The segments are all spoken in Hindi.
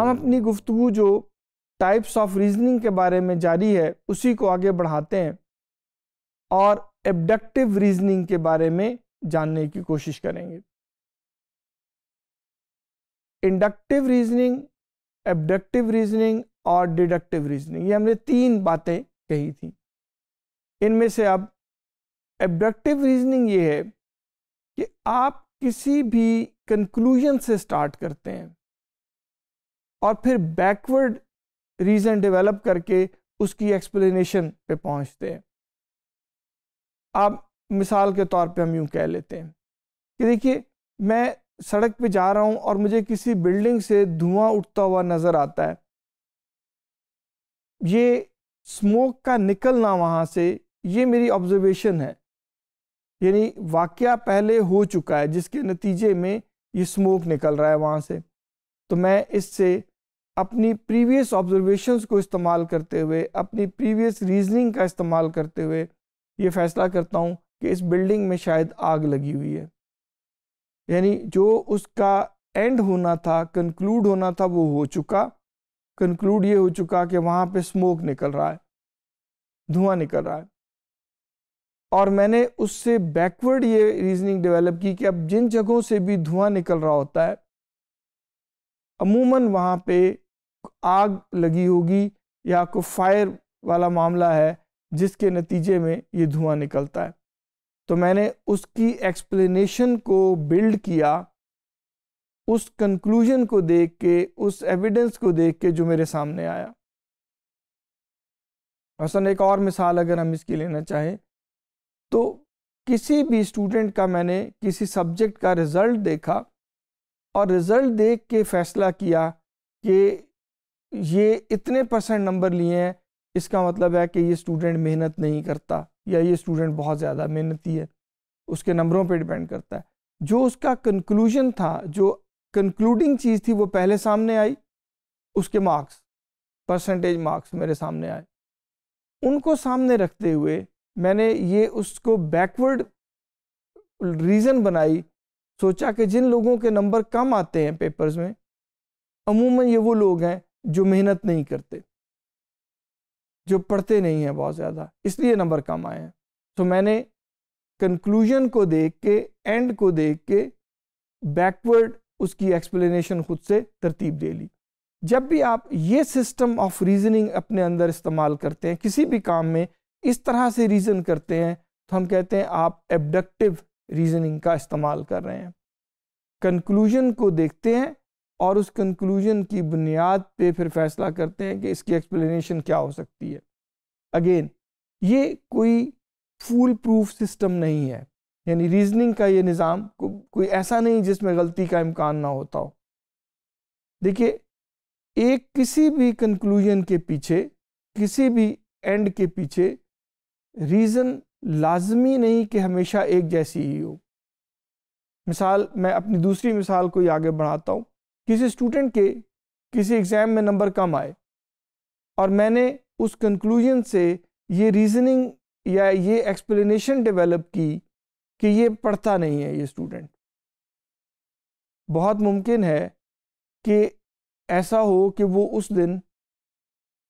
हम अपनी गुफ्तु जो टाइप्स ऑफ रीजनिंग के बारे में जारी है उसी को आगे बढ़ाते हैं और एबडक्टिव रीजनिंग के बारे में जानने की कोशिश करेंगे इंडक्टिव रीजनिंग एबडक्टिव रीजनिंग और डिडक्टिव रीजनिंग ये हमने तीन बातें कही थी इनमें से अब एबडक्टिव रीजनिंग ये है कि आप किसी भी कंक्लूजन से स्टार्ट करते हैं और फिर बैकवर्ड रीज़न डेवलप करके उसकी एक्सप्लेनेशन पे पहुंचते हैं आप मिसाल के तौर पे हम यूं कह लेते हैं कि देखिए मैं सड़क पे जा रहा हूं और मुझे किसी बिल्डिंग से धुआं उठता हुआ नज़र आता है ये स्मोक का निकलना वहाँ से ये मेरी ऑब्जर्वेशन है यानी वाक़ पहले हो चुका है जिसके नतीजे में ये स्मोक निकल रहा है वहाँ से तो मैं इससे अपनी प्रीवियस ऑब्जर्वेशंस को इस्तेमाल करते हुए अपनी प्रीवियस रीजनिंग का इस्तेमाल करते हुए ये फैसला करता हूँ कि इस बिल्डिंग में शायद आग लगी हुई है यानी जो उसका एंड होना था कंक्लूड होना था वो हो चुका कंक्लूड ये हो चुका कि वहाँ पे स्मोक निकल रहा है धुआं निकल रहा है और मैंने उससे बैकवर्ड ये रीजनिंग डेवलप की कि अब जिन जगहों से भी धुआं निकल रहा होता है अमूमन वहाँ पे आग लगी होगी या कोई फायर वाला मामला है जिसके नतीजे में ये धुआं निकलता है तो मैंने उसकी एक्सप्लेनेशन को बिल्ड किया उस कंक्लूजन को देख के उस एविडेंस को देख के जो मेरे सामने आया हसन एक और मिसाल अगर हम इसकी लेना चाहें तो किसी भी स्टूडेंट का मैंने किसी सब्जेक्ट का रिज़ल्ट देखा और रिज़ल्ट देख के फ़ैसला किया कि ये इतने परसेंट नंबर लिए हैं इसका मतलब है कि ये स्टूडेंट मेहनत नहीं करता या ये स्टूडेंट बहुत ज़्यादा मेहनती है उसके नंबरों पे डिपेंड करता है जो उसका कंक्लूजन था जो कंक्लूडिंग चीज़ थी वो पहले सामने आई उसके मार्क्स परसेंटेज मार्क्स मेरे सामने आए उनको सामने रखते हुए मैंने ये उसको बैकवर्ड रीज़न बनाई सोचा कि जिन लोगों के नंबर कम आते हैं पेपर्स में अमूमन ये वो लोग हैं जो मेहनत नहीं करते जो पढ़ते नहीं हैं बहुत ज़्यादा इसलिए नंबर कम आए हैं तो मैंने कंक्लूजन को देख के एंड को देख के बैकवर्ड उसकी एक्सप्लेनेशन खुद से तरतीब दे ली जब भी आप ये सिस्टम ऑफ रीजनिंग अपने अंदर इस्तेमाल करते हैं किसी भी काम में इस तरह से रीज़न करते हैं तो हम कहते हैं आप एबडक्टिव रीज़निंग का इस्तेमाल कर रहे हैं कंक्लूजन को देखते हैं और उस कंक्लूजन की बुनियाद पे फिर फैसला करते हैं कि इसकी एक्सप्लेनेशन क्या हो सकती है अगेन ये कोई फूल प्रूफ सिस्टम नहीं है यानी रीजनिंग का ये निज़ाम को, कोई ऐसा नहीं जिसमें गलती का इम्कान ना होता हो देखिए एक किसी भी कंक्लूजन के पीछे किसी भी एंड के पीछे रीज़न लाजमी नहीं कि हमेशा एक जैसी ही हो मिसाल मैं अपनी दूसरी मिसाल को ही आगे बढ़ाता हूँ किसी स्टूडेंट के किसी एग्ज़ाम में नंबर कम आए और मैंने उस कंक्लूजन से ये रीज़निंग या ये एक्सप्लेनेशन डेवलप की कि ये पढ़ता नहीं है ये स्टूडेंट बहुत मुमकिन है कि ऐसा हो कि वो उस दिन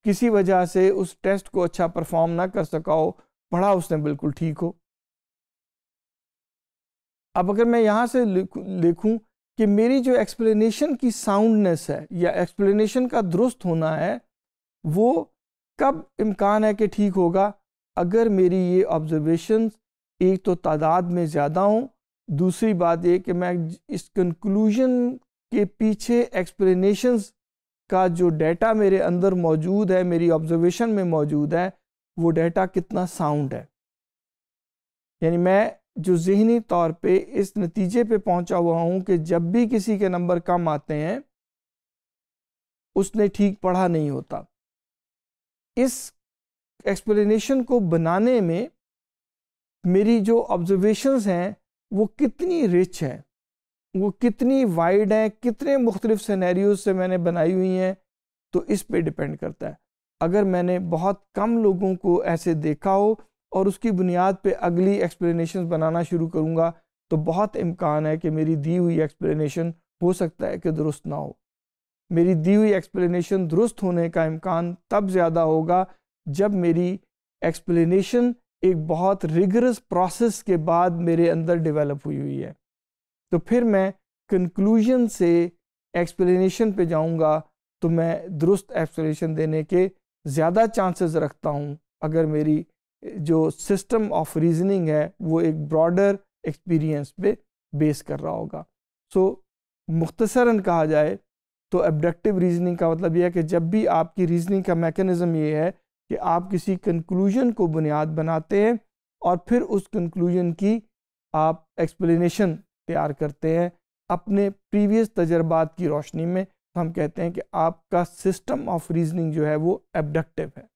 किसी वजह से उस टेस्ट को अच्छा परफॉर्म ना कर सका हो पढ़ा उसने बिल्कुल ठीक हो अब अगर मैं यहाँ से लिखूँ कि मेरी जो एक्सप्लेनेशन की साउंडनेस है या एक्सप्लेनेशन का दुरुस्त होना है वो कब इम्कान है कि ठीक होगा अगर मेरी ये ऑब्जर्वेशन एक तो तादाद में ज़्यादा हों दूसरी बात ये कि मैं इस कंक्लूजन के पीछे एक्सप्लेनेशंस का जो डाटा मेरे अंदर मौजूद है मेरी ऑब्जर्वेशन में मौजूद है वो डेटा कितना साउंड है यानी मैं जो जहनी तौर पे इस नतीजे पे पहुंचा हुआ हूं कि जब भी किसी के नंबर कम आते हैं उसने ठीक पढ़ा नहीं होता इस एक्सप्लेनेशन को बनाने में मेरी जो ऑब्जर्वेशंस हैं वो कितनी रिच हैं वो कितनी वाइड हैं कितने मुख्तलिफ सिनेरियोज से मैंने बनाई हुई हैं तो इस पे डिपेंड करता है अगर मैंने बहुत कम लोगों को ऐसे देखा हो और उसकी बुनियाद पे अगली एक्सप्लेनेशन बनाना शुरू करूँगा तो बहुत इम्कान है कि मेरी दी हुई एक्सप्लेनेशन हो सकता है कि दुरुस्त ना हो मेरी दी हुई एक्सप्लेनेशन दुरुस्त होने का इम्कान तब ज़्यादा होगा जब मेरी एक्सप्लेनेशन एक बहुत रिगरस प्रोसेस के बाद मेरे अंदर डेवलप हुई हुई है तो फिर मैं कंक्लूजन से एक्सप्लेनेशन पे जाऊंगा तो मैं दुरुस्त एक्सप्लेनेशन देने के ज़्यादा चांसेस रखता हूँ अगर मेरी जो सिस्टम ऑफ रीजनिंग है वो एक ब्रॉडर एक्सपीरियंस पे बेस कर रहा होगा सो so, मुख्तसरन कहा जाए तो एबडक्टिव रीजनिंग का मतलब यह है कि जब भी आपकी रीजनिंग का मेकनिज़म ये है कि आप किसी कंक्लूजन को बुनियाद बनाते हैं और फिर उस कंक्लूजन की आप एक्सप्लेनेशन तैयार करते हैं अपने प्रीवियस तजर्बात की रोशनी में तो हम कहते हैं कि आपका सिस्टम ऑफ रीजनिंग जो है वो एबडक्टिव है